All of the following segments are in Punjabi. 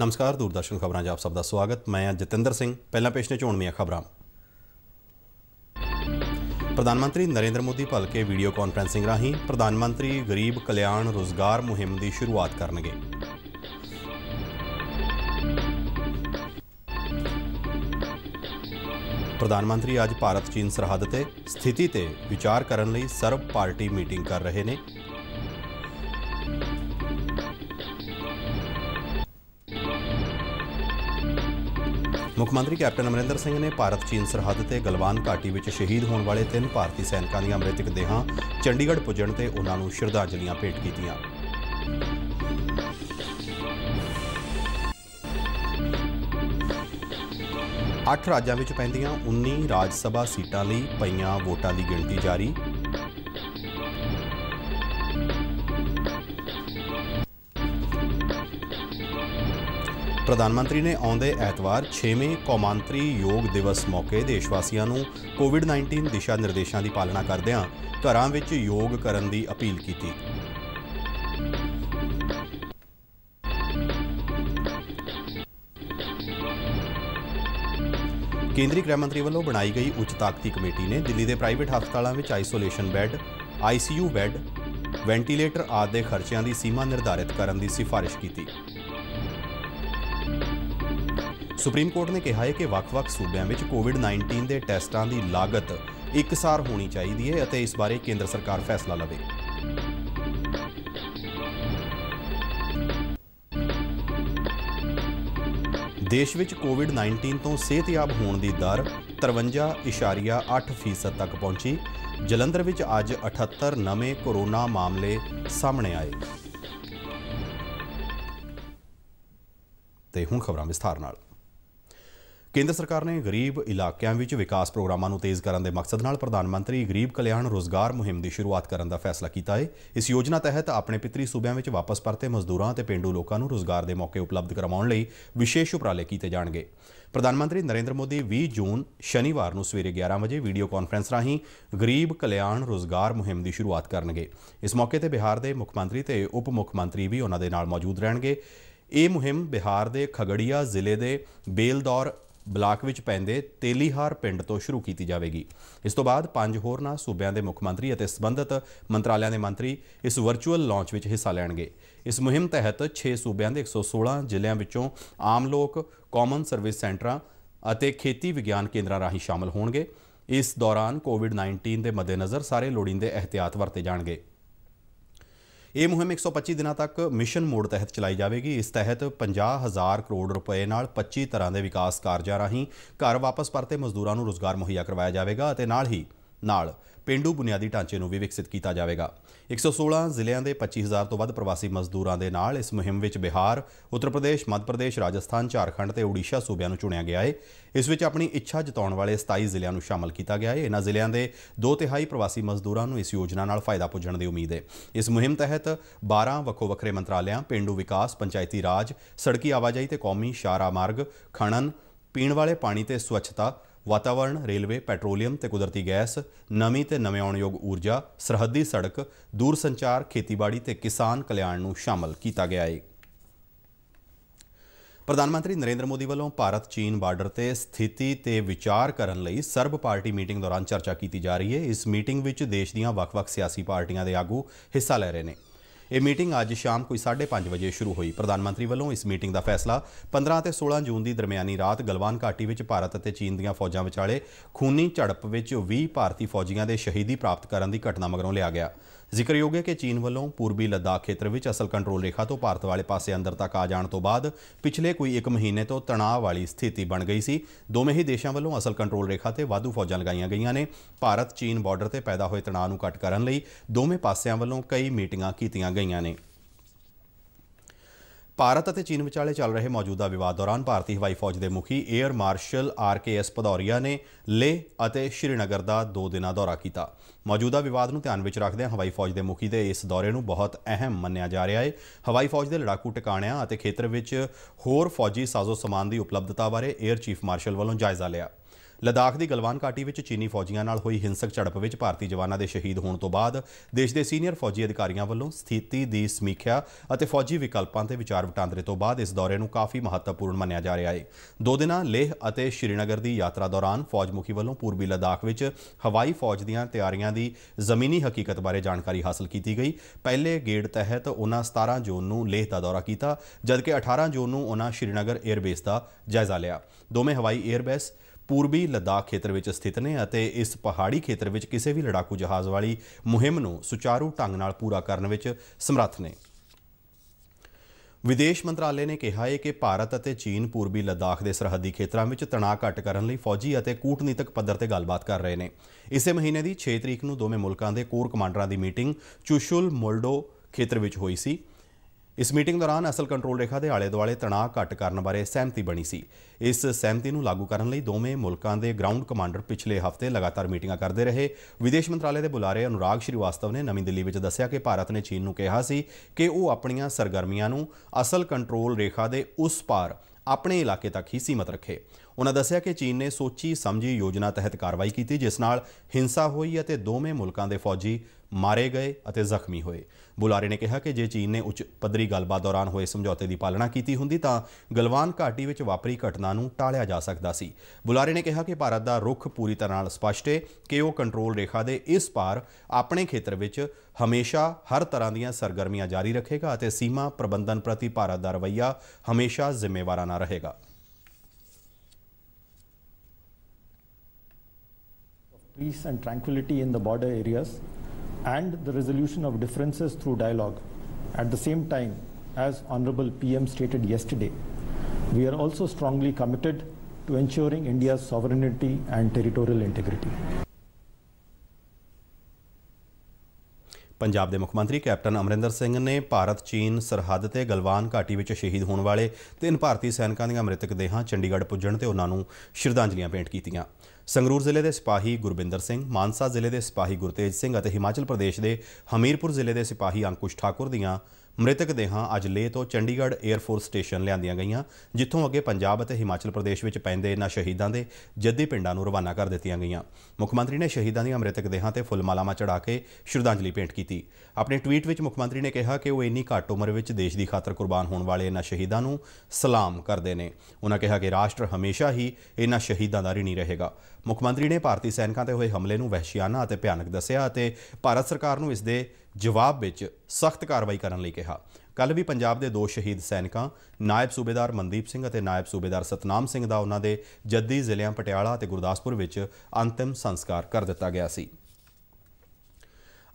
ਨਮਸਕਾਰ ਦੂਰਦਰਸ਼ਨ ਖਬਰਾਂ 'ਚ ਆਪ ਸਭ ਦਾ ਸਵਾਗਤ ਮੈਂ ਹਾਂ ਜਤਿੰਦਰ ਸਿੰਘ ਪਹਿਲਾਂ ਪੇਸ਼ ਨੇ ਚੋਣਵੀਆਂ ਖਬਰਾਂ ਪ੍ਰਧਾਨ ਮੰਤਰੀ ਨਰਿੰਦਰ ਮੋਦੀ ਭਲਕੇ ਵੀਡੀਓ ਕਾਨਫਰੈਂਸਿੰਗ ਰਾਹੀਂ ਪ੍ਰਧਾਨ ਮੰਤਰੀ ਗਰੀਬ ਕਲਿਆਣ ਰੋਜ਼ਗਾਰ ਮੁਹਿੰਮ ਦੀ ਸ਼ੁਰੂਆਤ ਕਰਨਗੇ ਪ੍ਰਧਾਨ ਮੰਤਰੀ ਅੱਜ ਭਾਰਤ ਚੀਨ ਸਰਹੱਦ ਤੇ ਸਥਿਤੀ ਤੇ ਵਿਚਾਰ ਕਰਨ ਲਈ ਸਰਵ ਪਾਰਟੀ ਮੀਟਿੰਗ ਕਰ ਰਹੇ ਨੇ ਮੁੱਖ ਮੰਤਰੀ ਕੈਪਟਨ ਅਮਰਿੰਦਰ ਸਿੰਘ ਨੇ ਭਾਰਤ ਚੀਨ ਸਰਹੱਦ ਤੇ ਗਲਵਾਨ ਘਾਟੀ ਵਿੱਚ ਸ਼ਹੀਦ ਹੋਣ ਵਾਲੇ ਤਿੰਨ ਭਾਰਤੀ ਸੈਨਿਕਾਂ ਦੀਆਂ ਮ੍ਰਿਤਕ ਦੇਹਾਂ ਚੰਡੀਗੜ੍ਹ ਪੁੱਜਣ ਤੇ ਉਹਨਾਂ ਨੂੰ ਸ਼ਰਧਾਂਜਲੀਆਂ ਭੇਟ ਕੀਤੀਆਂ ਅੱਠ ਰਾਜਾਂ ਵਿੱਚ ਪੈਂਦੀਆਂ 19 ਰਾਜ ਸਭਾ ਸੀਟਾਂ ਲਈ ਪਈਆਂ ਵੋਟਾਂ ਦੀ ਗਿਣਤੀ ਜਾਰੀ ਪ੍ਰਧਾਨ ਮੰਤਰੀ ਨੇ ਆਉਂਦੇ ਐਤਵਾਰ 6ਵੇਂ ਕੌਮਾਂਤਰੀ ਯੋਗ ਦਿਵਸ ਮੌਕੇ ਦੇਸ਼ ਵਾਸੀਆਂ ਨੂੰ ਕੋਵਿਡ-19 ਦਿਸ਼ਾ ਨਿਰਦੇਸ਼ਾਂ ਦੀ ਪਾਲਣਾ ਕਰਦਿਆਂ ਘਰਾਂ ਵਿੱਚ ਯੋਗ ਕਰਨ ਦੀ ਅਪੀਲ ਕੀਤੀ। ਕੇਂਦਰੀ ਗ੍ਰਹਿ ਮੰਤਰੀ ਵੱਲੋਂ ਬਣਾਈ ਗਈ ਉੱਚ ਤਾਕਤੀ ਕਮੇਟੀ ਨੇ ਦਿੱਲੀ ਦੇ ਪ੍ਰਾਈਵੇਟ ਹਸਪਤਾਲਾਂ ਵਿੱਚ isolation bed, ICU bed, ventilator ਆਦਿ ਦੇ ਖਰਚਿਆਂ ਦੀ ਸੀਮਾ ਨਿਰਧਾਰਿਤ ਕਰਨ ਦੀ ਸਿਫਾਰਿਸ਼ ਕੀਤੀ। ਸੁਪਰੀਮ ਕੋਰਟ ਨੇ ਕਿਹਾ ਹੈ ਕਿ ਵੱਖ-ਵੱਖ ਸੂਬਿਆਂ ਵਿੱਚ ਕੋਵਿਡ-19 ਦੇ ਟੈਸਟਾਂ ਦੀ ਲਾਗਤ ਇੱਕਸਾਰ ਹੋਣੀ ਚਾਹੀਦੀ ਹੈ ਅਤੇ ਇਸ ਬਾਰੇ ਕੇਂਦਰ ਸਰਕਾਰ ਫੈਸਲਾ ਲਵੇ। ਦੇਸ਼ ਵਿੱਚ ਕੋਵਿਡ-19 ਤੋਂ ਸਿਹਤਯਾਬ ਹੋਣ ਦੀ ਦਰ 53.8% ਤੱਕ ਪਹੁੰਚੀ। ਜਲੰਧਰ ਵਿੱਚ ਅੱਜ 78 ਨਵੇਂ ਕੋਰੋਨਾ ਮਾਮਲੇ ਸਾਹਮਣੇ ਆਏ। ਤੇ ਹੁਣ ਖਬਰਾਂ ਵਿਸਥਾਰ ਨਾਲ ਕੇਂਦਰ ਸਰਕਾਰ ਨੇ ਗਰੀਬ ਇਲਾਕਿਆਂ ਵਿੱਚ ਵਿਕਾਸ ਪ੍ਰੋਗਰਾਮਾਂ ਨੂੰ ਤੇਜ਼ ਕਰਨ ਦੇ ਮਕਸਦ ਨਾਲ ਪ੍ਰਧਾਨ ਮੰਤਰੀ ਗਰੀਬ ਕਲਿਆਣ ਰੋਜ਼ਗਾਰ ਮੁਹਿੰਮ ਦੀ ਸ਼ੁਰੂਆਤ ਕਰਨ ਦਾ ਫੈਸਲਾ ਕੀਤਾ ਹੈ ਇਸ ਯੋਜਨਾ ਤਹਿਤ ਆਪਣੇ ਪਿਤਰੀ ਸੂਬਿਆਂ ਵਿੱਚ ਵਾਪਸ ਪਰਤੇ ਮਜ਼ਦੂਰਾਂ ਅਤੇ ਪਿੰਡੂ ਲੋਕਾਂ ਨੂੰ ਰੋਜ਼ਗਾਰ ਦੇ ਮੌਕੇ ਉਪਲਬਧ ਕਰਵਾਉਣ ਲਈ ਵਿਸ਼ੇਸ਼ ਉਪਰਾਲੇ ਕੀਤੇ ਜਾਣਗੇ ਪ੍ਰਧਾਨ ਮੰਤਰੀ ਨਰਿੰਦਰ ਮੋਦੀ 20 ਜੂਨ ਸ਼ਨੀਵਾਰ ਨੂੰ ਸਵੇਰੇ 11 ਵਜੇ ਵੀਡੀਓ ਕਾਨਫਰੰਸ ਰਾਹੀਂ ਗਰੀਬ ਕਲਿਆਣ ਰੋਜ਼ਗਾਰ ਮੁਹਿੰਮ ਦੀ ਸ਼ੁਰੂਆਤ ਕਰਨਗੇ ਇਸ ਮੌਕੇ ਤੇ ਬਿਹਾਰ ਦੇ ਮੁੱਖ ਮੰਤਰੀ ਤੇ ਉਪ ਮੁੱਖ ਮੰਤਰੀ ਵੀ ਉਹਨਾਂ ਦੇ ਨਾਲ ਮੌਜੂਦ ਰਹਿਣਗੇ ਇਹ ਮੁਹਿੰਮ ਬਿਹਾਰ ਦੇ ਖਗੜੀਆ ਜ਼ਿਲ੍ਹੇ ਦੇ ਬੇਲਦੌਰ ਬਲਾਕ ਵਿੱਚ ਪੈਂਦੇ ਤੇਲੀਹਾਰ ਪਿੰਡ ਤੋਂ ਸ਼ੁਰੂ ਕੀਤੀ ਜਾਵੇਗੀ ਇਸ ਤੋਂ ਬਾਅਦ ਪੰਜ ਹੋਰ ਨਾ ਸੂਬਿਆਂ ਦੇ ਮੁੱਖ ਮੰਤਰੀ ਅਤੇ ਸਬੰਧਤ ਮੰਤਰਾਲਿਆਂ ਦੇ ਮੰਤਰੀ ਇਸ ਵਰਚੁਅਲ ਲਾਂਚ ਵਿੱਚ ਹਿੱਸਾ ਲੈਣਗੇ ਇਸ ਮੁਹਿੰਮ ਤਹਿਤ 6 ਸੂਬਿਆਂ ਦੇ 116 ਜ਼ਿਲ੍ਹਿਆਂ ਵਿੱਚੋਂ ਆਮ ਲੋਕ ਕਾਮਨ ਸਰਵਿਸ ਸੈਂਟਰਾਂ ਅਤੇ ਖੇਤੀ ਵਿਗਿਆਨ ਕੇਂਦਰਾਂ ਰਾਹੀਂ ਸ਼ਾਮਲ ਹੋਣਗੇ ਇਸ ਦੌਰਾਨ ਕੋਵਿਡ-19 ਦੇ ਮੱਦੇਨਜ਼ਰ ਸਾਰੇ ਲੋੜੀਂਦੇ ਅਹਤਿਆਤ ਵਰਤੇ ਜਾਣਗੇ ਇਹ ਮੁਹਿੰਮ 125 ਦਿਨਾਂ ਤੱਕ ਮਿਸ਼ਨ ਮੋਡ ਤਹਿਤ ਚਲਾਈ ਜਾਵੇਗੀ ਇਸ ਤਹਿਤ 50000 ਕਰੋੜ ਰੁਪਏ ਨਾਲ 25 ਤਰ੍ਹਾਂ ਦੇ ਵਿਕਾਸ ਕਾਰਜਾਂ ਰਾਹੀਂ ਘਰ ਵਾਪਸ ਪਰਤੇ ਮਜ਼ਦੂਰਾਂ ਨੂੰ ਰੋਜ਼ਗਾਰ ਮੁਹੱਈਆ ਕਰਵਾਇਆ ਜਾਵੇਗਾ ਅਤੇ ਨਾਲ ਹੀ ਨਾਲ ਪਿੰਡੂ ਬੁਨਿਆਦੀ ਢਾਂਚੇ ਨੂੰ ਵੀ ਵਿਕਸਿਤ ਕੀਤਾ ਜਾਵੇਗਾ 116 ਜ਼ਿਲ੍ਹਿਆਂ ਦੇ 25000 ਤੋਂ ਵੱਧ ਪ੍ਰਵਾਸੀ ਮਜ਼ਦੂਰਾਂ ਦੇ ਨਾਲ ਇਸ ਮੁਹਿੰਮ ਵਿੱਚ ਬਿਹਾਰ, ਉੱਤਰ ਪ੍ਰਦੇਸ਼, ਮੱਧ ਪ੍ਰਦੇਸ਼, ਰਾਜਸਥਾਨ, ਝਾਰਖੰਡ ਤੇ ਓਡੀਸ਼ਾ ਸੂਬਿਆਂ ਨੂੰ ਚੁਣਿਆ ਗਿਆ ਹੈ ਇਸ ਵਿੱਚ ਆਪਣੀ ਇੱਛਾ ਜਤਾਉਣ ਵਾਲੇ 27 ਜ਼ਿਲ੍ਹਿਆਂ ਨੂੰ ਸ਼ਾਮਲ ਕੀਤਾ ਗਿਆ ਹੈ ਇਹਨਾਂ ਜ਼ਿਲ੍ਹਿਆਂ ਦੇ 2/3 ਪ੍ਰਵਾਸੀ ਮਜ਼ਦੂਰਾਂ ਨੂੰ ਇਸ ਯੋਜਨਾ ਨਾਲ ਫਾਇਦਾ ਪੁੱਜਣ ਦੀ ਉਮੀਦ ਹੈ ਇਸ ਮੁਹਿੰਮ ਤਹਿਤ 12 ਵੱਖੋ ਵੱਖਰੇ ਮੰਤਰਾਲਿਆਂ, ਪਿੰਡੂ ਵਿਕਾਸ, ਪੰਚਾਇਤੀ ਰਾਜ, ਸੜਕੀ ਆਵਾਜਾਈ ਤੇ ਕੌਮੀ ਸ਼ਾਰਾ ਮਾਰਗ, ਖਣਨ, ਪੀਣ ਵਾਲੇ ਪਾਣੀ ਤੇ ਸਵੱਛਤਾ ਵਾਤਾਵਰਣ ਰੇਲਵੇ ਪੈਟਰੋਲੀਅਮ ਤੇ ਕੁਦਰਤੀ ਗੈਸ ਨਵੀਂ ਤੇ ਨਵੇਂ ਆਉਣਯੋਗ ਊਰਜਾ ਸਰਹੱਦੀ ਸੜਕ ਦੂਰ ਸੰਚਾਰ ਖੇਤੀਬਾੜੀ ਤੇ ਕਿਸਾਨ ਕਲਿਆਣ ਨੂੰ ਸ਼ਾਮਲ ਕੀਤਾ ਗਿਆ ਹੈ ਪ੍ਰਧਾਨ ਮੰਤਰੀ ਨਰਿੰਦਰ ਮੋਦੀ ਵੱਲੋਂ ਭਾਰਤ-ਚੀਨ ਬਾਰਡਰ ਤੇ ਸਥਿਤੀ ਤੇ ਵਿਚਾਰ ਕਰਨ ਲਈ ਸਰਬ ਪਾਰਟੀ ਮੀਟਿੰਗ ਦੌਰਾਨ ਚਰਚਾ ਕੀਤੀ ਜਾ ਰਹੀ ਹੈ ਇਸ ਮੀਟਿੰਗ ਵਿੱਚ ਦੇਸ਼ ਦੀਆਂ ਵੱਖ-ਵੱਖ ਸਿਆਸੀ ਪਾਰਟੀਆਂ ਦੇ ਆਗੂ ਹਿੱਸਾ ਲੈ ਰਹੇ ਨੇ ਇਹ ਮੀਟਿੰਗ ਅੱਜ ਸ਼ਾਮ ਕੋਈ 5:30 ਵਜੇ ਸ਼ੁਰੂ ਹੋਈ ਪ੍ਰਧਾਨ ਮੰਤਰੀ ਵੱਲੋਂ ਇਸ ਮੀਟਿੰਗ ਦਾ ਫੈਸਲਾ 15 ਅਤੇ 16 ਜੂਨ ਦੀ ਦਰਮਿਆਨੀ ਰਾਤ ਗਲਵਾਨ ਘਾਟੀ ਵਿੱਚ ਭਾਰਤ ਅਤੇ ਚੀਨ ਦੀਆਂ ਫੌਜਾਂ ਵਿਚਾਲੇ ਖੂਨੀ ਝੜਪ ਵਿੱਚ 20 ਭਾਰਤੀ ਫੌਜੀਆਂ ਦੇ ਸ਼ਹੀਦੀ ਪ੍ਰਾਪਤ ਕਰਨ ਦੀ ਘਟਨਾ ਮਗਰੋਂ ਲਿਆ ਗਿਆ ਜ਼ਿਕਰਯੋਗ ਹੈ ਕਿ ਚੀਨ ਵੱਲੋਂ ਪੂਰਬੀ ਲੱਦਾਖ ਖੇਤਰ ਵਿੱਚ ਅਸਲ ਕੰਟਰੋਲ ਰੇਖਾ ਤੋਂ ਭਾਰਤ ਵਾਲੇ ਪਾਸੇ ਅੰਦਰ ਤੱਕ ਆ ਜਾਣ ਤੋਂ ਬਾਅਦ ਪਿਛਲੇ ਕੋਈ 1 ਮਹੀਨੇ ਤੋਂ ਤਣਾਅ ਵਾਲੀ ਸਥਿਤੀ ਬਣ ਗਈ ਸੀ ਦੋਵੇਂ ਹੀ ਦੇਸ਼ਾਂ ਵੱਲੋਂ ਅਸਲ ਕੰਟਰੋਲ ਰੇਖਾ ਤੇ ਵਾਧੂ ਫੌਜਾਂ ਲਗਾਈਆਂ ਗਈਆਂ ਨੇ ਭਾਰਤ ਚੀਨ ਬਾਰਡਰ ਤੇ ਪੈਦਾ ਹੋਏ ਤਣਾਅ ਨੂੰ ਘਟ ਕਰਨ ਲਈ ਦੋਵੇਂ ਪਾਸਿਆਂ ਵੱਲੋਂ ਕਈ ਮੀਟਿੰਗਾਂ ਕੀਤੀਆਂ ਗਈਆਂ ਨੇ ਭਾਰਤ ਅਤੇ ਚੀਨ ਵਿਚਾਲੇ ਚੱਲ ਰਹੇ ਮੌਜੂਦਾ ਵਿਵਾਦ ਦੌਰਾਨ ਭਾਰਤੀ ਹਵਾਈ ਫੌਜ ਦੇ ਮੁਖੀ air marshal R K S Bhadauria ਨੇ ਲੇ ਅਤੇ ਸ਼੍ਰੀਨਗਰ ਦਾ 2 ਦਿਨਾਂ ਦੌਰਾ ਕੀਤਾ ਮੌਜੂਦਾ ਵਿਵਾਦ ਨੂੰ ਧਿਆਨ ਵਿੱਚ ਰੱਖਦਿਆਂ ਹਵਾਈ ਫੌਜ ਦੇ ਮੁਖੀ ਦੇ ਇਸ ਦੌਰੇ ਨੂੰ ਬਹੁਤ ਅਹਿਮ ਮੰਨਿਆ ਜਾ ਰਿਹਾ ਹੈ ਹਵਾਈ ਫੌਜ ਦੇ ਲੜਾਕੂ ਟਿਕਾਣਿਆਂ ਅਤੇ ਖੇਤਰ ਵਿੱਚ ਹੋਰ ਫੌਜੀ ਸਾਜ਼ੋ ਸਮਾਨ ਦੀ ਉਪਲਬਧਤਾ ਬਾਰੇ 에ਅਰ ਚੀਫ ਮਾਰਸ਼ਲ ਵੱਲੋਂ ਜਾਇਜ਼ਾ ਲਿਆ ਲਦਾਖ ਦੀ ਗਲਵਾਨ ਘਾਟੀ ਵਿੱਚ ਚੀਨੀ ਫੌਜੀਆਂ ਨਾਲ ਹੋਈ ਹਿੰਸਕ ਝੜਪ ਵਿੱਚ ਭਾਰਤੀ ਜਵਾਨਾਂ ਦੇ ਸ਼ਹੀਦ ਹੋਣ ਤੋਂ ਬਾਅਦ ਦੇਸ਼ ਦੇ ਸੀਨੀਅਰ ਫੌਜੀ ਅਧਿਕਾਰੀਆਂ ਵੱਲੋਂ ਸਥਿਤੀ ਦੀ ਸਮੀਖਿਆ ਅਤੇ ਫੌਜੀ ਵਿਕਲਪਾਂ ਤੇ ਵਿਚਾਰ ਵਟਾਂਦਰੇ ਤੋਂ ਬਾਅਦ ਇਸ ਦੌਰੇ ਨੂੰ ਕਾਫੀ ਮਹੱਤਵਪੂਰਨ ਮੰਨਿਆ ਜਾ ਰਿਹਾ ਹੈ ਦੋ ਦਿਨਾਂ ਲੇਹ ਅਤੇ ਸ਼੍ਰੀਨਗਰ ਦੀ ਯਾਤਰਾ ਦੌਰਾਨ ਫੌਜ ਮੁਖੀ ਵੱਲੋਂ ਪੂਰਬੀ ਲਦਾਖ ਵਿੱਚ ਹਵਾਈ ਫੌਜ ਦੀਆਂ ਤਿਆਰੀਆਂ ਦੀ ਜ਼ਮੀਨੀ ਹਕੀਕਤ ਬਾਰੇ ਜਾਣਕਾਰੀ ਹਾਸਲ ਕੀਤੀ ਗਈ ਪਹਿਲੇ ਗੇੜ ਤਹਿਤ ਉਹਨਾਂ 17 ਜੂਨ ਨੂੰ ਲੇਹ ਦਾ ਦੌਰਾ ਕੀਤਾ ਜਦਕਿ 18 ਜੂਨ ਨੂੰ ਉਹਨਾਂ ਸ਼੍ਰੀਨਗਰ 에ਅਰਬੇਸ ਦਾ ਜਾਇਜ਼ਾ ਲਿਆ ਦੋਵੇਂ ਹਵਾਈ 에ਅਰਬੇਸ ਪੂਰਬੀ ਲਦਾਖ ਖੇਤਰ ਵਿੱਚ ਸਥਿਤ ਨੇ ਅਤੇ ਇਸ ਪਹਾੜੀ ਖੇਤਰ ਵਿੱਚ ਕਿਸੇ ਵੀ ਲੜਾਕੂ ਜਹਾਜ਼ ਵਾਲੀ ਮੁਹਿੰਮ ਨੂੰ ਸੁਚਾਰੂ ਢੰਗ ਨਾਲ ਪੂਰਾ ਕਰਨ ਵਿੱਚ ਸਮਰੱਥ ਨੇ ਵਿਦੇਸ਼ ਮੰਤਰਾਲੇ ਨੇ ਕਿਹਾ ਹੈ ਕਿ ਭਾਰਤ ਅਤੇ ਚੀਨ ਪੂਰਬੀ ਲਦਾਖ ਦੇ ਸਰਹੱਦੀ ਖੇਤਰਾਂ ਵਿੱਚ ਤਣਾਅ ਘਟ ਕਰਨ ਲਈ ਫੌਜੀ ਅਤੇ ਕੂਟਨੀਤਕ ਪੱਧਰ ਤੇ ਗੱਲਬਾਤ ਕਰ ਰਹੇ ਨੇ ਇਸੇ ਮਹੀਨੇ ਦੀ 6 ਤਰੀਕ ਨੂੰ ਦੋਵੇਂ ਮੁਲਕਾਂ ਦੇ ਕੋਰ ਕਮਾਂਡਰਾਂ ਦੀ ਮੀਟਿੰਗ ਚੁਸ਼ੁਲ ਮੋਲਡੋ ਖੇਤਰ ਵਿੱਚ ਹੋਈ ਸੀ ਇਸ ਮੀਟਿੰਗ ਦੌਰਾਨ ਅਸਲ ਕੰਟਰੋਲ ਰੇਖਾ ਦੇ ਆਲੇ-ਦੁਆਲੇ ਤਣਾਅ ਘੱਟ ਕਰਨ ਬਾਰੇ ਸਹਿਮਤੀ ਬਣੀ ਸੀ ਇਸ ਸਹਿਮਤੀ ਨੂੰ ਲਾਗੂ ਕਰਨ ਲਈ ਦੋਵੇਂ ਮੁਲਕਾਂ ਦੇ ਗਰਾਊਂਡ ਕਮਾਂਡਰ ਪਿਛਲੇ ਹਫ਼ਤੇ ਲਗਾਤਾਰ ਮੀਟਿੰਗਾਂ ਕਰਦੇ ਰਹੇ ਵਿਦੇਸ਼ ਮੰਤਰਾਲੇ ਦੇ ਬੁਲਾਰੇ ਅਨੁਰਾਗ ਸ਼੍ਰੀਵਾਸਤਵ ਨੇ ਨਵੀਂ ਦਿੱਲੀ ਵਿੱਚ ਦੱਸਿਆ ਕਿ ਭਾਰਤ ਨੇ ਚੀਨ ਨੂੰ ਕਿਹਾ ਸੀ ਕਿ ਉਹ ਆਪਣੀਆਂ ਸਰਗਰਮੀਆਂ ਨੂੰ ਅਸਲ ਕੰਟਰੋਲ ਰੇਖਾ ਦੇ ਉਸ ਪਾਰ ਆਪਣੇ ਇਲਾਕੇ ਤੱਕ ਹੀ ਸੀਮਤ ਰੱਖੇ ਉਹਨਾਂ ਦੱਸਿਆ ਕਿ ਚੀਨ ਨੇ ਸੋਚੀ ਸਮਝੀ ਯੋਜਨਾ ਤਹਿਤ ਕਾਰਵਾਈ ਕੀਤੀ ਜਿਸ ਨਾਲ ਹਿੰਸਾ ਹੋਈ ਅਤੇ ਦੋਵੇਂ ਮੁਲਕਾਂ ਦੇ ਫੌਜੀ ਮਾਰੇ ਗਏ ਅਤੇ ਜ਼ਖਮੀ ਹੋਏ ਬੁਲਾਰੇ ਨੇ ਕਿਹਾ ਕਿ ਜੇ ਚੀਨ ਨੇ ਉੱਚ ਪੱਧਰੀ ਗੱਲਬਾਤ ਦੌਰਾਨ ਹੋਏ ਸਮਝੌਤੇ ਦੀ ਪਾਲਣਾ ਕੀਤੀ ਹੁੰਦੀ ਤਾਂ ਗਲਵਾਨ ਘਾਟੀ ਵਿੱਚ ਵਾਪਰੀ ਘਟਨਾ ਨੂੰ ਟਾਲਿਆ ਜਾ ਸਕਦਾ ਸੀ ਬੁਲਾਰੇ ਨੇ ਕਿਹਾ ਕਿ ਭਾਰਤ ਦਾ ਰੁਖ ਪੂਰੀ ਤਰ੍ਹਾਂ ਨਾਲ ਸਪਸ਼ਟ ਹੈ ਕਿ ਉਹ ਕੰਟਰੋਲ ਰੇਖਾ ਦੇ ਇਸ ਪਾਰ ਆਪਣੇ ਖੇਤਰ ਵਿੱਚ ਹਮੇਸ਼ਾ ਹਰ ਤਰ੍ਹਾਂ ਦੀਆਂ ਸਰਗਰਮੀਆਂ ਜਾਰੀ ਰੱਖੇਗਾ ਅਤੇ ਸੀਮਾ ਪ੍ਰਬੰਧਨ ਪ੍ਰਤੀ ਭਾਰਤ ਦਾ ਰਵੱਈਆ ਹਮੇਸ਼ਾ ਜ਼ਿੰਮੇਵਾਰਾਨਾ ਰਹੇਗਾ peace and tranquility in the border areas and the resolution of differences through dialogue. At the same time, as Honorable PM stated yesterday, we are also strongly committed to ensuring India's sovereignty and territorial integrity. Punjab ਦੇ ਮੁੱਖ ਮੰਤਰੀ ਕੈਪਟਨ ਅਮਰਿੰਦਰ ਸਿੰਘ ਨੇ ਭਾਰਤ-ਚੀਨ ਸਰਹੱਦ ਤੇ ਗਲਵਾਨ ਘਾਟੀ ਵਿੱਚ ਸ਼ਹੀਦ ਹੋਣ ਵਾਲੇ ਤਿੰਨ ਭਾਰਤੀ ਸੈਨਿਕਾਂ ਦੀਆਂ ਮ੍ਰਿਤਕ ਦੇਹਾਂ ਚੰਡੀਗੜ੍ਹ ਪੁੱਜਣ ਤੇ ਉਹਨਾਂ ਨੂੰ ਸ਼ਰਧਾਂਜਲੀਆਂ ਭੇਂਟ ਕੀਤੀਆਂ। ਸੰਗਰੂਰ ਜ਼ਿਲ੍ਹੇ ਦੇ ਸਿਪਾਹੀ ਗੁਰਬਿੰਦਰ ਸਿੰਘ ਮਾਨਸਾ ਜ਼ਿਲ੍ਹੇ ਦੇ ਸਿਪਾਹੀ ਗੁਰਤੇਜ ਸਿੰਘ ਅਤੇ ਹਿਮਾਚਲ ਪ੍ਰਦੇਸ਼ ਦੇ ਹਮੀਰਪੁਰ ਜ਼ਿਲ੍ਹੇ ਦੇ ਸਿਪਾਹੀ ਅੰਕੁਸ਼ ਠਾਕੁਰ ਦੀਆਂ ਮ੍ਰਿਤਕ ਦੇਹਾਂ ਅੱਜ ਲੇਹ ਤੋਂ ਚੰਡੀਗੜ੍ਹ 에ਅਰਫੋਰਸ ਸਟੇਸ਼ਨ ਲਿਆਂਦੀਆਂ ਗਈਆਂ ਜਿੱਥੋਂ ਅੱਗੇ ਪੰਜਾਬ ਅਤੇ ਹਿਮਾਚਲ ਪ੍ਰਦੇਸ਼ ਵਿੱਚ ਪੈਂਦੇ ਇਨ੍ਹਾਂ ਸ਼ਹੀਦਾਂ ਦੇ ਜੱਦੀ ਪਿੰਡਾਂ ਨੂੰ ਰਵਾਨਾ ਕਰ ਦਿੱਤੀਆਂ ਗਈਆਂ ਮੁੱਖ ਮੰਤਰੀ ਨੇ ਸ਼ਹੀਦਾਂ ਦੀਆਂ ਮ੍ਰਿਤਕ ਦੇਹਾਂ ਤੇ ਫੁੱਲਮਾਲਾਵਾਂ ਚੜਾ ਕੇ ਸ਼ਰਧਾਂਜਲੀ ਭੇਂਟ ਕੀਤੀ ਆਪਣੇ ਟਵੀਟ ਵਿੱਚ ਮੁੱਖ ਮੰਤਰੀ ਨੇ ਕਿਹਾ ਕਿ ਉਹ ਇੰਨੀ ਘੱਟ ਉਮਰ ਵਿੱਚ ਦੇਸ਼ ਦੀ ਖਾਤਰ ਕੁਰਬਾਨ ਹੋਣ ਵਾਲੇ ਇਨ੍ਹਾਂ ਸ਼ਹੀਦਾਂ ਨੂੰ ਸਲਾਮ ਕਰਦੇ ਨੇ ਉਹਨਾਂ ਕਿਹਾ ਕਿ ਰਾਸ਼ਟਰ ਹਮੇਸ਼ਾ ਹੀ ਇਨ੍ਹਾਂ ਸ਼ਹੀਦਾਂ ਦਾ ਰਿਣੀ ਰਹੇਗਾ ਮੁੱਖ ਮੰਤਰੀ ਨੇ ਭਾਰਤੀ ਸੈਨਿਕਾਂ ਤੇ ਹੋਏ ਹਮਲੇ ਨੂੰ ਵਹਿਸ਼ਿਆਨਾ ਅਤੇ ਭਿਆਨਕ ਦੱਸਿਆ ਅਤੇ ਭਾਰਤ ਸਰਕਾਰ ਨੂੰ ਇਸ ਦੇ ਜਵਾਬ ਵਿੱਚ ਸਖਤ ਕਾਰਵਾਈ ਕਰਨ ਲਈ ਕਿਹਾ ਕੱਲ ਵੀ ਪੰਜਾਬ ਦੇ ਦੋ ਸ਼ਹੀਦ ਸੈਨਿਕਾਂ ਨਾਇਬ ਸੂਬੇਦਾਰ ਮਨਦੀਪ ਸਿੰਘ ਅਤੇ ਨਾਇਬ ਸੂਬੇਦਾਰ ਸਤਨਾਮ ਸਿੰਘ ਦਾ ਉਹਨਾਂ ਦੇ ਜੱਦੀ ਜ਼ਿਲ੍ਹਿਆਂ ਪਟਿਆਲਾ ਅਤੇ ਗੁਰਦਾਸਪੁਰ ਵਿੱਚ ਅੰਤਿਮ ਸੰਸਕਾਰ ਕਰ ਦਿੱਤਾ ਗਿਆ ਸੀ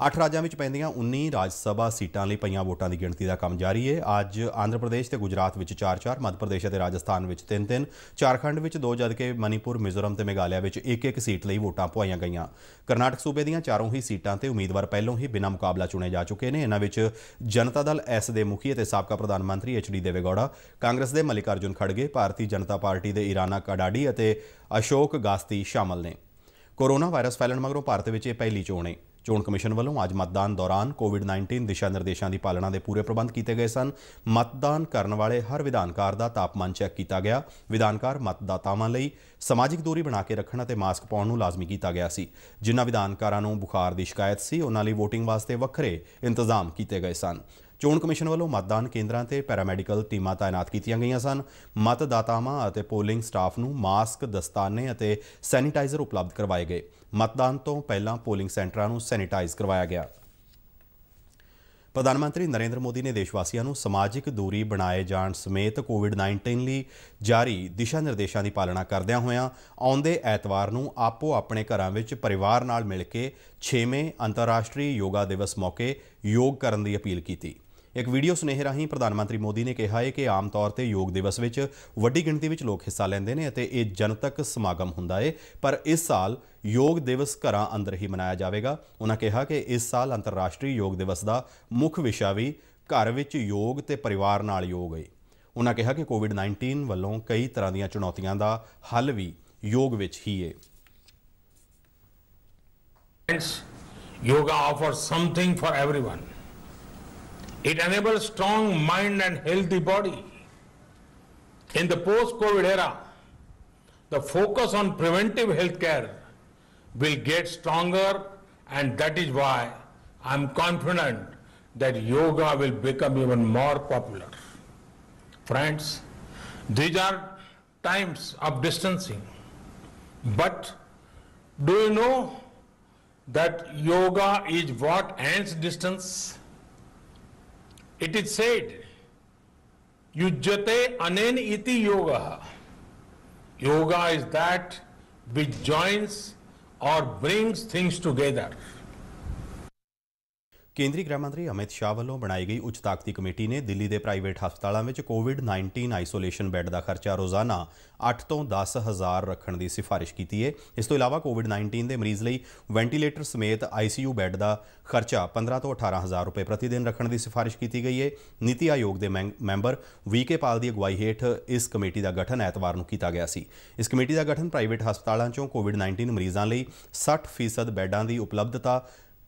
8 ਰਾਜਾਂ ਵਿੱਚ ਪੈਂਦੀਆਂ 19 ਰਾਜ ਸਭਾ ਸੀਟਾਂ ਲਈ ਪਈਆਂ ਵੋਟਾਂ ਦੀ ਗਿਣਤੀ ਦਾ ਕੰਮ ਜਾਰੀ ਹੈ ਅੱਜ ਆਂਧਰਾ ਪ੍ਰਦੇਸ਼ ਤੇ ਗੁਜਰਾਤ ਵਿੱਚ 4-4 ਮੱਧ ਪ੍ਰਦੇਸ਼ ਅਤੇ ਰਾਜਸਥਾਨ ਵਿੱਚ 3-3 ਝਾਰਖੰਡ ਵਿੱਚ 2 ਜਦਕਿ ਮਨੀਪੁਰ ਮਿਜ਼ੋਰਮ ਤੇ ਮੇਘਾਲਿਆ ਵਿੱਚ 1-1 ਸੀਟ ਲਈ ਵੋਟਾਂ ਪੁਆਈਆਂ ਗਈਆਂ ਕਰਨਾਟਕ ਸੂਬੇ ਦੀਆਂ ਚਾਰੋਂ ਹੀ ਸੀਟਾਂ ਤੇ ਉਮੀਦਵਾਰ ਪਹਿਲਾਂ ਹੀ ਬਿਨਾਂ ਮੁਕਾਬਲਾ ਚੁਣੇ ਜਾ ਚੁੱਕੇ ਨੇ ਇਹਨਾਂ ਵਿੱਚ ਜਨਤਾ ਦਲ ਐਸ ਦੇ ਮੁਖੀ ਅਤੇ ਸਾਬਕਾ ਪ੍ਰਧਾਨ ਮੰਤਰੀ ਐਚ ਡੀ ਦੇਵੇਗੌੜਾ ਕਾਂਗਰਸ ਦੇ ਮਲਿਕਾਰਜੁਨ ਖੜਗੇ ਭਾਰਤੀ ਜਨਤਾ ਪਾਰਟੀ ਦੇ ਇਰਾਨਾ ਕਡਾਡੀ ਅਤੇ ਅਸ਼ੋਕ ਗਾਸਤੀ ਸ਼ਾਮਲ ਨੇ ਕੋਰੋਨਾ ਵਾਇਰਸ ਫੈਲਣ ਮਗਰੋਂ ਭਾਰਤ ਵਿੱਚ ਇਹ ਪਹਿਲੀ ਚੋਣ ਹੈ ਚੋਣ ਕਮਿਸ਼ਨ ਵੱਲੋਂ ਅੱਜ ਮਤਦਾਨ ਦੌਰਾਨ ਕੋਵਿਡ-19 ਦਿਸ਼ਾ ਨਿਰਦੇਸ਼ਾਂ ਦੀ ਪਾਲਣਾ ਦੇ ਪੂਰੇ ਪ੍ਰਬੰਧ ਕੀਤੇ ਗਏ ਸਨ ਮਤਦਾਨ ਕਰਨ ਵਾਲੇ ਹਰ ਵਿਧਾਨਕਾਰ ਦਾ ਤਾਪਮਾਨ ਚੈੱਕ ਕੀਤਾ ਗਿਆ ਵਿਧਾਨਕਾਰ ਮਤਦਾਤਾਵਾਂ ਲਈ ਸਮਾਜਿਕ ਦੂਰੀ ਬਣਾ ਕੇ ਰੱਖਣ ਅਤੇ ਮਾਸਕ ਪਾਉਣ ਨੂੰ ਲਾਜ਼ਮੀ ਕੀਤਾ ਗਿਆ ਸੀ ਜਿਨ੍ਹਾਂ ਵਿਧਾਨਕਾਰਾਂ ਨੂੰ ਬੁਖਾਰ ਦੀ ਸ਼ਿਕਾਇਤ ਸੀ ਉਹਨਾਂ ਲਈ VOTING ਵਾਸਤੇ ਵੱਖਰੇ ਇੰਤਜ਼ਾਮ ਕੀਤੇ ਗਏ ਸਨ ਚੋਣ ਕਮਿਸ਼ਨ ਵੱਲੋਂ ਮਤਦਾਨ ਕੇਂਦਰਾਂ ਤੇ ਪੈਰਾਮੈਡੀਕਲ ਟੀਮਾਂ ਤਾਇਨਾਤ ਕੀਤੀਆਂ ਗਈਆਂ ਸਨ ਮਤਦਾਤਾਵਾਂ ਅਤੇ ਪੋਲਿੰਗ ਸਟਾਫ ਨੂੰ ਮਾਸਕ, ਦਸਤਾਨੇ ਅਤੇ ਸੈਨੀਟਾਈਜ਼ਰ ਉਪਲਬਧ ਕਰਵਾਏ ਗਏ ਮਤਦਾਨ ਤੋਂ ਪਹਿਲਾਂ ਪੋਲਿੰਗ ਸੈਂਟਰਾਂ ਨੂੰ ਸੈਨੀਟਾਈਜ਼ ਕਰਵਾਇਆ ਗਿਆ ਪ੍ਰਧਾਨ ਮੰਤਰੀ ਨਰਿੰਦਰ ਮੋਦੀ ਨੇ ਦੇਸ਼ ਵਾਸੀਆਂ ਨੂੰ ਸਮਾਜਿਕ ਦੂਰੀ ਬਣਾਏ ਜਾਣ ਸਮੇਤ ਕੋਵਿਡ-19 ਲਈ ਜਾਰੀ ਦਿਸ਼ਾ ਨਿਰਦੇਸ਼ਾਂ ਦੀ ਪਾਲਣਾ ਕਰਦਿਆਂ ਹੋਇਆਂ ਆਉਂਦੇ ਐਤਵਾਰ ਨੂੰ ਆਪੋ ਆਪਣੇ ਘਰਾਂ ਵਿੱਚ ਪਰਿਵਾਰ ਨਾਲ ਮਿਲ ਕੇ 6ਵੇਂ ਅੰਤਰਰਾਸ਼ਟਰੀ ਯੋਗਾ ਦਿਵਸ ਮੌਕੇ ਯੋਗ ਕਰਨ ਦੀ ਅਪੀਲ ਕੀਤੀ ਇੱਕ ਵੀਡੀਓ ਸੁਨੇਹੇ ਰਾਹੀਂ ਪ੍ਰਧਾਨ ਮੰਤਰੀ ਮੋਦੀ ਨੇ ਕਿਹਾ ਹੈ ਕਿ ਆਮ ਤੌਰ ਤੇ ਯੋਗ ਦਿਵਸ ਵਿੱਚ ਵੱਡੀ ਗਿਣਤੀ ਵਿੱਚ ਲੋਕ ਹਿੱਸਾ ਲੈਂਦੇ ਨੇ ਅਤੇ ਇਹ ਜਨਤਕ ਸਮਾਗਮ ਹੁੰਦਾ ਹੈ ਪਰ ਇਸ ਸਾਲ ਯੋਗ ਦਿਵਸ ਘਰਾਂ ਅੰਦਰ ਹੀ ਮਨਾਇਆ ਜਾਵੇਗਾ ਉਹਨਾਂ ਕਿਹਾ ਕਿ ਇਸ ਸਾਲ ਅੰਤਰਰਾਸ਼ਟਰੀ ਯੋਗ ਦਿਵਸ ਦਾ ਮੁੱਖ ਵਿਸ਼ਾ ਵੀ ਘਰ ਵਿੱਚ ਯੋਗ ਤੇ ਪਰਿਵਾਰ ਨਾਲ ਯੋਗ ਹੈ ਉਹਨਾਂ ਕਿਹਾ ਕਿ ਕੋਵਿਡ-19 ਵੱਲੋਂ ਕਈ ਤਰ੍ਹਾਂ ਦੀਆਂ ਚੁਣੌਤੀਆਂ ਦਾ ਹੱਲ ਵੀ ਯੋਗ ਵਿੱਚ ਹੀ ਹੈ yoga offer something for everyone It enables strong mind and healthy body. In the post-COVID era, the focus on preventive health care will get stronger and that is why I'm confident that yoga will become even more popular. Friends, these are times of distancing. But do you know that yoga is what ends distance? It is said, Yujjate anen iti yoga. Yoga is that which joins or brings things together. ਕੇਂਦਰੀ ਗ੍ਰਹਿ ਮੰਤਰੀ ਅਮਿਤ ਸ਼ਾਹ ਵੱਲੋਂ ਬਣਾਈ ਗਈ ਉੱਚ ਤਾਕਤੀ ਕਮੇਟੀ ਨੇ ਦਿੱਲੀ ਦੇ ਪ੍ਰਾਈਵੇਟ ਹਸਪਤਾਲਾਂ ਵਿੱਚ ਕੋਵਿਡ-19 ਆਈਸੋਲੇਸ਼ਨ ਬੈੱਡ ਦਾ ਖਰਚਾ ਰੋਜ਼ਾਨਾ 8 ਤੋਂ 10 ਹਜ਼ਾਰ ਰੱਖਣ ਦੀ ਸਿਫਾਰਿਸ਼ ਕੀਤੀ ਹੈ ਇਸ ਤੋਂ ਇਲਾਵਾ ਕੋਵਿਡ-19 ਦੇ ਮਰੀਜ਼ ਲਈ ਵੈਂਟੀਲੇਟਰ ਸਮੇਤ ਆਈਸੀਯੂ ਬੈੱਡ ਦਾ ਖਰਚਾ 15 ਤੋਂ 18 ਹਜ਼ਾਰ ਰੁਪਏ ਪ੍ਰਤੀ ਦਿਨ ਰੱਖਣ ਦੀ ਸਿਫਾਰਿਸ਼ ਕੀਤੀ ਗਈ ਹੈ ਨੀਤੀ ਆਯੋਗ ਦੇ ਮੈਂਬਰ ਵੀਕੇ ਪਾਲ ਦੀ ਅਗਵਾਈ ਹੇਠ ਇਸ ਕਮੇਟੀ ਦਾ ਗਠਨ ਐਤਵਾਰ ਨੂੰ ਕੀਤਾ ਗਿਆ ਸੀ ਇਸ ਕਮੇਟੀ ਦਾ ਗਠਨ ਪ੍ਰਾਈਵੇਟ ਹਸਪਤਾਲਾਂ 'ਚੋਂ ਕੋਵਿਡ-19 ਮਰੀਜ਼ਾਂ ਲਈ 60% ਬੈੱਡਾਂ ਦੀ ਉਪਲਬਧਤਾ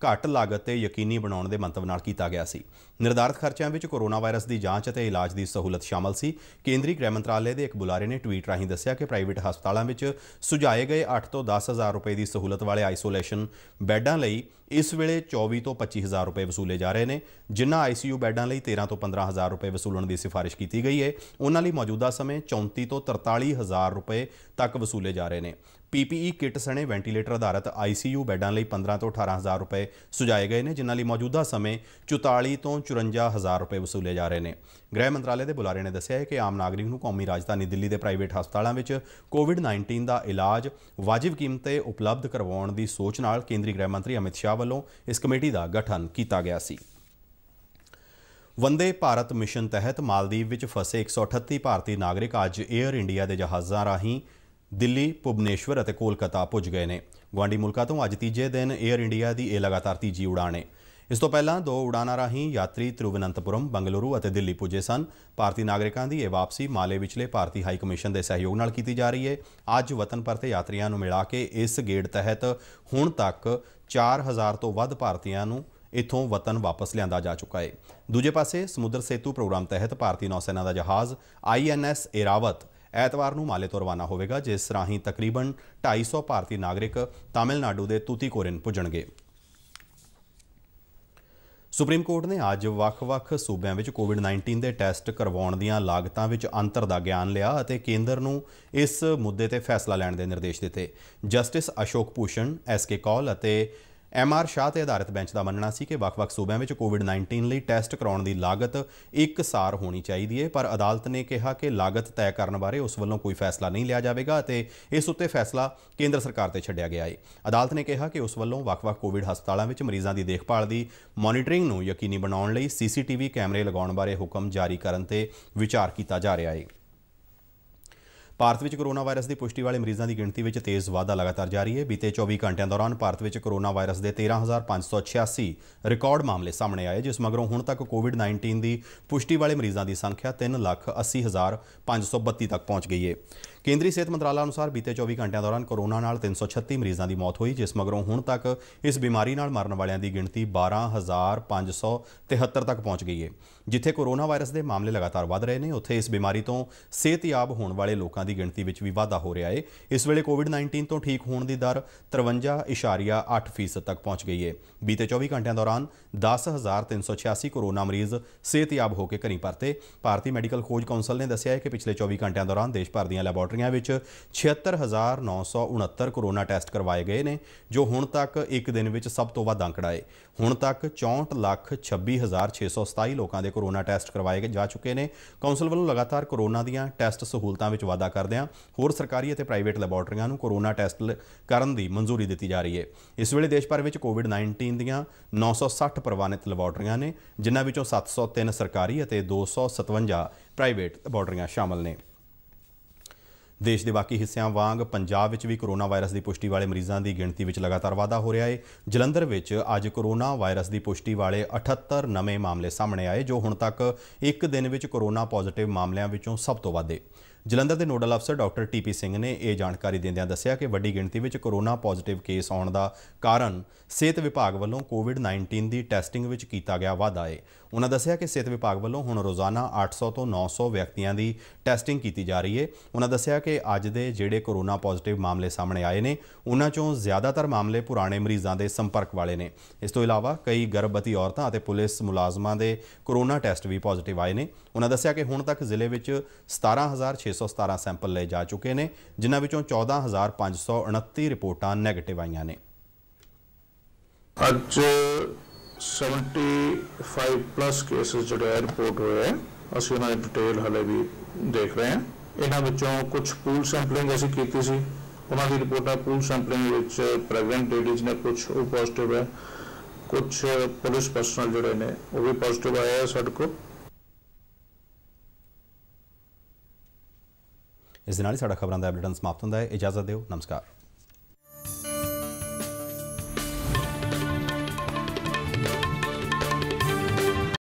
ਘੱਟ ਲਾਗਤ ਤੇ ਯਕੀਨੀ ਬਣਾਉਣ ਦੇ ਮੰਤਵ ਨਾਲ ਕੀਤਾ ਗਿਆ ਸੀ ਨਿਰਧਾਰਤ ਖਰਚਿਆਂ ਵਿੱਚ ਕੋਰੋਨਾ ਵਾਇਰਸ ਦੀ ਜਾਂਚ ਅਤੇ ਇਲਾਜ ਦੀ ਸਹੂਲਤ ਸ਼ਾਮਲ ਸੀ ਕੇਂਦਰੀ ਗ੍ਰਹਿ ਮੰਤਰਾਲੇ ਦੇ ਇੱਕ ਬੁਲਾਰੇ ਨੇ ਟਵੀਟ ਰਾਹੀਂ ਦੱਸਿਆ ਕਿ ਪ੍ਰਾਈਵੇਟ ਹਸਪਤਾਲਾਂ ਵਿੱਚ ਸੁਝਾਏ ਗਏ 8 ਤੋਂ 10000 ਰੁਪਏ ਦੀ ਸਹੂਲਤ ਵਾਲੇ ਆਈਸੋਲੇਸ਼ਨ ਬੈੱਡਾਂ ਲਈ ਇਸ ਵੇਲੇ 24 ਤੋਂ 25000 ਰੁਪਏ ਵਸੂਲੇ ਜਾ ਰਹੇ ਨੇ ਜਿਨ੍ਹਾਂ ਆਈਸੀਯੂ ਬੈੱਡਾਂ ਲਈ 13 ਤੋਂ 15000 ਰੁਪਏ ਵਸੂਲਣ ਦੀ ਸਿਫਾਰਿਸ਼ ਕੀਤੀ ਗਈ ਹੈ ਉਹਨਾਂ ਲਈ ਮੌਜੂਦਾ ਸਮੇਂ 34 ਤੋਂ 43000 ਰੁਪਏ ਤੱਕ ਵਸੂਲੇ ਜਾ ਰਹੇ ਨੇ ਪੀਪੀਈ ਕਿੱਟ ਸਣੇ ਵੈਂਟੀਲੇਟਰ ਆਧਾਰਿਤ ਆਈਸੀਯੂ ਬੈੱਡਾਂ ਲਈ 15 ਤੋਂ 18000 ਰੁਪਏ ਸੁਝਾਏ ਗਏ ਨੇ ਜਿਨ੍ਹਾਂ ਲਈ ਮੌਜੂਦਾ ਸਮੇਂ 44 ਤੋਂ 554 ਰੁਪਏ ਵਸੂਲੇ ਜਾ ਰਹੇ ਨੇ ਗ੍ਰਹਿ ਮੰਤਰਾਲੇ ਦੇ ਬੁਲਾਰੇ ਨੇ ਦੱਸਿਆ ਹੈ ਕਿ ਆਮ ਨਾਗਰਿਕ ਨੂੰ ਕੌਮੀ ਰਾਜਧਾਨੀ ਦਿੱਲੀ ਦੇ ਪ੍ਰਾਈਵੇਟ ਹਸਪਤਾਲਾਂ ਵਿੱਚ ਕੋਵਿਡ-19 ਦਾ ਇਲਾਜ ਵਾਜਿਬ ਕੀਮਤੇ ਉਪਲਬਧ ਕਰਵਾਉਣ ਦੀ ਸੋਚ ਨਾਲ ਕੇਂਦਰੀ ਗ੍ਰਹਿ ਮੰਤਰੀ ਅਮਿਤ ਸ਼ਾਹ ਵੱਲੋਂ ਇਸ ਕਮੇਟੀ ਦਾ ਗਠਨ ਕੀਤਾ ਗਿਆ ਸੀ ਵੰਦੇ ਭਾਰਤ ਮਿਸ਼ਨ ਤਹਿਤ ਮਾਲਦੀਵ ਵਿੱਚ ਫਸੇ 138 ਭਾਰਤੀ ਨਾਗਰਿਕ ਅੱਜ 에ਅਰ ਇੰਡੀਆ ਦੇ ਜਹਾਜ਼ਾਂ ਰਾਹੀਂ ਦਿੱਲੀ, ਭੁਬਨੇਸ਼ਵਰ ਅਤੇ ਕੋਲਕਾਤਾ ਪਹੁੰਚ ਗਏ ਨੇ ਗਵਾਂਡੀ ਮੁਲਕਾਂ ਤੋਂ ਅੱਜ ਤੀਜੇ ਦਿਨ 에ਅਰ ਇੰਡੀਆ ਦੀ ਇਹ ਲਗਾਤਾਰ ਤੀਜੀ ਉਡਾਣ ਹੈ ਇਸ ਤੋਂ ਪਹਿਲਾਂ ਦੋ ਉਡਾਨਾਂ ਰਾਹੀਂ ਯਾਤਰੀ ਤਿਰੂਵਨੰਤਪੁਰਮ ਬੰਗਲੁਰੂ ਅਤੇ ਦਿੱਲੀ ਪੁੱਜੇ ਸਨ ਭਾਰਤੀ ਨਾਗਰਿਕਾਂ ਦੀ ਇਹ ਵਾਪਸੀ ਮਾਲੇ ਵਿਚਲੇ ਭਾਰਤੀ ਹਾਈ ਕਮਿਸ਼ਨ ਦੇ ਸਹਿਯੋਗ ਨਾਲ ਕੀਤੀ ਜਾ ਰਹੀ ਹੈ ਅੱਜ ਵਤਨ ਪਰਤੇ ਯਾਤਰੀਆਂ ਨੂੰ ਮਿਲਾ ਕੇ ਇਸ ਗੇੜ ਤਹਿਤ ਹੁਣ ਤੱਕ 4000 ਤੋਂ ਵੱਧ ਭਾਰਤੀਆਂ ਨੂੰ ਇਥੋਂ ਵਤਨ ਵਾਪਸ ਲਿਆਂਦਾ ਜਾ ਚੁੱਕਾ ਹੈ ਦੂਜੇ ਪਾਸੇ ਸਮੁੰਦਰ ਸੇਤੂ ਪ੍ਰੋਗਰਾਮ ਤਹਿਤ ਭਾਰਤੀ ਨੌਸੈਨਾ ਦਾ ਜਹਾਜ਼ ਆਈਐਨਐਸ ਇਰਾਵਤ ਐਤਵਾਰ ਨੂੰ ਮਾਲੇ ਤੋਂ ਰਵਾਨਾ ਹੋਵੇਗਾ ਜਿਸ ਰਾਹੀਂ ਤਕਰੀਬਨ 250 ਭਾਰਤੀ ਨਾਗਰਿਕ ਤਾਮਿਲਨਾਡੂ ਦੇ ਤੂਤੀਕੋਰਨ ਪੁੱਜਣਗੇ ਸੁਪਰੀਮ ਕੋਰਟ ਨੇ ਅੱਜ ਵੱਖ-ਵੱਖ ਸੂਬਿਆਂ ਵਿੱਚ ਕੋਵਿਡ-19 ਦੇ ਟੈਸਟ ਕਰਵਾਉਣ ਦੀਆਂ ਲਾਗਤਾਂ ਵਿੱਚ ਅੰਤਰ ਦਾ ਗਿਆਨ ਲਿਆ ਅਤੇ ਕੇਂਦਰ ਨੂੰ ਇਸ ਮੁੱਦੇ ਤੇ ਫੈਸਲਾ ਲੈਣ ਦੇ ਨਿਰਦੇਸ਼ ਦਿੱਤੇ justice Ashok Bhushan S K Kaul ਅਤੇ ਐਮ ਆਰ ਸ਼ਾਹ ਤੇ ਆਧਾਰਿਤ ਬੈਂਚ ਦਾ ਮੰਨਣਾ ਸੀ ਕਿ ਵੱਖ-ਵੱਖ ਸੂਬਿਆਂ ਵਿੱਚ ਕੋਵਿਡ-19 ਲਈ ਟੈਸਟ ਕਰਾਉਣ ਦੀ ਲਾਗਤ ਇੱਕਸਾਰ ਹੋਣੀ ਚਾਹੀਦੀ ਹੈ ਪਰ ਅਦਾਲਤ ਨੇ ਕਿਹਾ ਕਿ ਲਾਗਤ ਤੈਅ ਕਰਨ ਬਾਰੇ ਉਸ ਵੱਲੋਂ ਕੋਈ ਫੈਸਲਾ ਨਹੀਂ ਲਿਆ ਜਾਵੇਗਾ ਅਤੇ ਇਸ ਉੱਤੇ ਫੈਸਲਾ ਕੇਂਦਰ ਸਰਕਾਰ ਤੇ ਛੱਡਿਆ ਗਿਆ ਹੈ ਅਦਾਲਤ ਨੇ ਕਿਹਾ ਕਿ ਉਸ ਵੱਲੋਂ ਵੱਖ-ਵੱਖ ਕੋਵਿਡ ਹਸਪਤਾਲਾਂ ਵਿੱਚ ਮਰੀਜ਼ਾਂ ਦੀ ਦੇਖਭਾਲ ਦੀ ਮਾਨੀਟਰਿੰਗ ਨੂੰ ਯਕੀਨੀ ਬਣਾਉਣ ਲਈ ਸੀਸੀਟੀਵੀ ਕੈਮਰੇ ਲਗਾਉਣ ਬਾਰੇ ਹੁਕਮ ਜਾਰੀ ਕਰਨ ਤੇ ਵਿਚਾਰ ਕੀਤਾ ਜਾ ਰਿਹਾ ਹੈ ਭਾਰਤ ਵਿੱਚ ਕੋਰੋਨਾ ਵਾਇਰਸ ਦੀ ਪੁਸ਼ਟੀ ਵਾਲੇ ਮਰੀਜ਼ਾਂ ਦੀ ਗਿਣਤੀ ਵਿੱਚ ਤੇਜ਼ ਵਾਧਾ ਲਗਾਤਾਰ ਜਾਰੀ ਹੈ ਬੀਤੇ 24 ਘੰਟਿਆਂ ਦੌਰਾਨ ਭਾਰਤ ਵਿੱਚ ਕੋਰੋਨਾ ਵਾਇਰਸ ਦੇ 13586 ਰਿਕਾਰਡ ਮਾਮਲੇ ਸਾਹਮਣੇ ਆਏ ਜਿਸ ਮਗਰੋਂ ਹੁਣ ਤੱਕ ਕੋਵਿਡ-19 ਦੀ ਪੁਸ਼ਟੀ ਵਾਲੇ ਮਰੀਜ਼ਾਂ ਦੀ ਸੰਖਿਆ 380532 ਤੱਕ ਪਹੁੰਚ ਗਈ ਹੈ ਕੇਂਦਰੀ ਸਿਹਤ ਮੰਤਰਾਲਾ ਅਨੁਸਾਰ ਬੀਤੇ 24 ਘੰਟਿਆਂ ਦੌਰਾਨ ਕੋਰੋਨਾ ਨਾਲ 336 ਮਰੀਜ਼ਾਂ ਦੀ ਮੌਤ ਹੋਈ ਜਿਸ ਮਗਰੋਂ ਹੁਣ ਤੱਕ ਇਸ ਬਿਮਾਰੀ ਨਾਲ ਮਰਨ ਵਾਲਿਆਂ ਦੀ ਗਿਣਤੀ 12573 ਤੱਕ ਪਹੁੰਚ ਗਈ ਹੈ ਜਿੱਥੇ ਕੋਰੋਨਾ ਵਾਇਰਸ ਦੇ ਮਾਮਲੇ ਲਗਾਤਾਰ ਵਧ ਰਹੇ ਨੇ ਉੱਥੇ ਇਸ ਬਿਮਾਰੀ ਤੋਂ ਸਿਹਤਯਾਬ ਹੋਣ ਵਾਲੇ ਲੋਕਾਂ ਦੀ ਗਿਣਤੀ ਵਿੱਚ ਵੀ ਵਾਧਾ ਹੋ ਰਿਹਾ ਹੈ ਇਸ ਵੇਲੇ ਕੋਵਿਡ-19 ਤੋਂ ਠੀਕ ਹੋਣ ਦੀ ਦਰ 53.8% ਤੱਕ ਪਹੁੰਚ ਗਈ ਹੈ ਬੀਤੇ 24 ਘੰਟਿਆਂ ਦੌਰਾਨ 10386 ਕੋਰੋਨਾ ਮਰੀਜ਼ ਸਿਹਤਯਾਬ ਹੋ ਕੇ ਘਰੀ ਪਰਤੇ ਭਾਰਤੀ ਮੈਡੀਕਲ ਖੋਜ ਕੌਂਸਲ ਨੇ ਦੱਸਿਆ ਹੈ ਕਿ ਪਿਛਲੇ 24 ਘੰਟਿਆਂ ਦੌਰਾਨ ਦੇਸ਼ ਭਰ ਦੀਆਂ ਲੈਬੋਰਟਰੀਆਂ ਵਿੱਚ 76969 ਕੋਰੋਨਾ ਟੈਸਟ ਕਰਵਾਏ ਗਏ ਨੇ ਜੋ ਹੁਣ ਤੱਕ ਇੱਕ ਦਿਨ ਵਿੱਚ ਸਭ ਤੋਂ ਵੱਧ ਅੰਕੜਾ ਹੈ ਹੁਣ ਤੱਕ 64 ਲੱਖ 26627 ਲੋਕਾਂ ਦੇ ਕੋਰੋਨਾ ਟੈਸਟ ਕਰਵਾਏ ਗਏ ਜਾ ਚੁੱਕੇ ਨੇ ਕਾਉਂਸਲ ਵੱਲੋਂ ਲਗਾਤਾਰ ਕੋਰੋਨਾ ਦੀਆਂ ਟੈਸਟ ਸਹੂਲਤਾਂ ਵਿੱਚ ਵਾਧਾ ਆਂ ਹੋਰ ਸਰਕਾਰੀ ਅਤੇ ਪ੍ਰਾਈਵੇਟ ਲੈਬੋਰਟਰੀਆਂ ਨੂੰ ਕੋਰੋਨਾ ਟੈਸਟ ਕਰਨ ਦੀ ਮਨਜ਼ੂਰੀ ਦਿੱਤੀ ਜਾ ਰਹੀ ਹੈ ਇਸ ਵੇਲੇ ਦੇਸ਼ ਭਰ ਵਿੱਚ ਕੋਵਿਡ-19 ਦੀਆਂ 960 ਪ੍ਰਵਾਨਿਤ ਲੈਬੋਰਟਰੀਆਂ ਨੇ ਜਿਨ੍ਹਾਂ ਵਿੱਚੋਂ 703 ਸਰਕਾਰੀ ਅਤੇ 257 ਪ੍ਰਾਈਵੇਟ ਲੈਬੋਰਟਰੀਆਂ ਸ਼ਾਮਲ ਨੇ ਦੇਸ਼ ਦੇ ਬਾਕੀ ਹਿੱਸਿਆਂ ਵਾਂਗ ਪੰਜਾਬ ਵਿੱਚ ਵੀ ਕੋਰੋਨਾ ਵਾਇਰਸ ਦੀ ਪੁਸ਼ਟੀ ਵਾਲੇ ਮਰੀਜ਼ਾਂ ਦੀ ਗਿਣਤੀ ਵਿੱਚ ਲਗਾਤਾਰ ਵਾਧਾ ਹੋ ਰਿਹਾ ਹੈ ਜਲੰਧਰ ਵਿੱਚ ਅੱਜ ਕੋਰੋਨਾ ਵਾਇਰਸ ਦੀ ਪੁਸ਼ਟੀ ਵਾਲੇ 78 ਨਵੇਂ ਮਾਮਲੇ ਸਾਹਮਣੇ ਆਏ ਜੋ ਹੁਣ ਤੱਕ ਇੱਕ ਦਿਨ ਵਿੱਚ ਕੋਰੋਨਾ ਪੋਜ਼ਿਟਿਵ ਮਾਮਲਿਆਂ ਵਿੱਚੋਂ ਸਭ ਤੋਂ ਵੱਧ ਹੈ ਜਲੰਧਰ ਦੇ ਨੋਡਲ ਅਫਸਰ ਡਾਕਟਰ ਟੀਪੀ ਸਿੰਘ ਨੇ ਇਹ ਜਾਣਕਾਰੀ ਦਿੰਦਿਆਂ ਦੱਸਿਆ ਕਿ ਵੱਡੀ ਗਿਣਤੀ ਵਿੱਚ ਕੋਰੋਨਾ ਪੋਜ਼ਿਟਿਵ ਕੇਸ ਆਉਣ ਦਾ ਕਾਰਨ ਸਿਹਤ ਵਿਭਾਗ ਵੱਲੋਂ ਕੋਵਿਡ-19 ਦੀ ਟੈਸਟਿੰਗ ਵਿੱਚ ਕੀਤਾ ਗਿਆ ਵਾਧਾ ਹੈ ਉਹਨਾਂ ਦੱਸਿਆ ਕਿ ਸਿਹਤ ਵਿਭਾਗ ਵੱਲੋਂ ਹੁਣ ਰੋਜ਼ਾਨਾ 800 ਤੋਂ 900 ਵਿਅਕਤੀਆਂ ਦੀ ਟੈਸਟਿੰਗ ਕੀਤੀ ਜਾ ਰਹੀ ਹੈ ਉਹਨਾਂ ਦੱਸਿਆ ਕਿ ਅੱਜ ਦੇ ਜਿਹੜੇ ਕੋਰੋਨਾ ਪੋਜ਼ਿਟਿਵ ਮਾਮਲੇ ਸਾਹਮਣੇ ਆਏ ਨੇ ਉਹਨਾਂ ਚੋਂ ਜ਼ਿਆਦਾਤਰ ਮਾਮਲੇ ਪੁਰਾਣੇ ਮਰੀਜ਼ਾਂ ਦੇ ਸੰਪਰਕ ਵਾਲੇ ਨੇ ਇਸ ਤੋਂ ਇਲਾਵਾ ਕਈ ਗਰਭਵਤੀ ਔਰਤਾਂ ਅਤੇ ਪੁਲਿਸ ਮੁਲਾਜ਼ਮਾਂ ਦੇ ਕੋਰੋਨਾ ਟੈਸਟ ਵੀ ਪੋਜ਼ਿਟਿਵ ਆਏ ਨੇ ਉਹਨਾਂ ਦੱਸਿਆ ਕਿ ਹੁਣ ਤੱਕ ਜ਼ਿਲ੍ਹੇ ਵਿੱਚ 17617 ਸੈਂਪਲ ਲਏ ਜਾ ਚੁੱਕੇ ਨੇ ਜਿਨ੍ਹਾਂ ਵਿੱਚੋਂ 14529 ਰਿਪੋਰਟਾਂ ਨੈਗੇਟਿਵ ਆਈਆਂ ਨੇ ਅੱਜ 75 ਪਲੱਸ ਕੇਸਸ ਜਿਹੜੇ ਰਿਪੋਰਟ ਹੋਏ ਹੈ ਅਸੀਂ ਉਹਨਾਂ ਦੀ ਡਿਟੇਲ ਹਲੇ ਵੀ ਦੇਖ ਰਹੇ ਹਾਂ ਇਹਨਾਂ ਵਿੱਚੋਂ ਕੁਝ ਪੂਲ ਸੈਂਪਲਿੰਗ ਅਸੀਂ ਕੀਤੀ ਸੀ ਉਹਨਾਂ ਦੀ ਰਿਪੋਰਟਾਂ ਪੂਲ ਸੈਂਪਲਿੰਗ ਵਿੱਚ ਪ੍ਰੈਗਨੈਂਟ ਲੇਡੀਜ਼ ਨੇ ਕੁਝ ਉਹ ਪੋਜ਼ਿਟਿਵ ਹੈ ਕੁਝ ਪੁਲਿਸ ਪਰਸਨਲ ਜਿਹੜੇ ਨੇ ਉਹ ਵੀ ਪੋਜ਼ਿਟਿਵ ਆਇਆ ਸਾਡੇ ਕੋਲ ਇਸ ਨਾਲ ਹੀ ਸਾਡਾ ਖਬਰਾਂ ਦਾ ਬੁਲੇਟਿਨ ਸਮਾਪਤ ਹੁੰਦਾ ਹੈ ਇਜਾਜ਼ਤ ਦਿਓ ਨਮਸਕਾਰ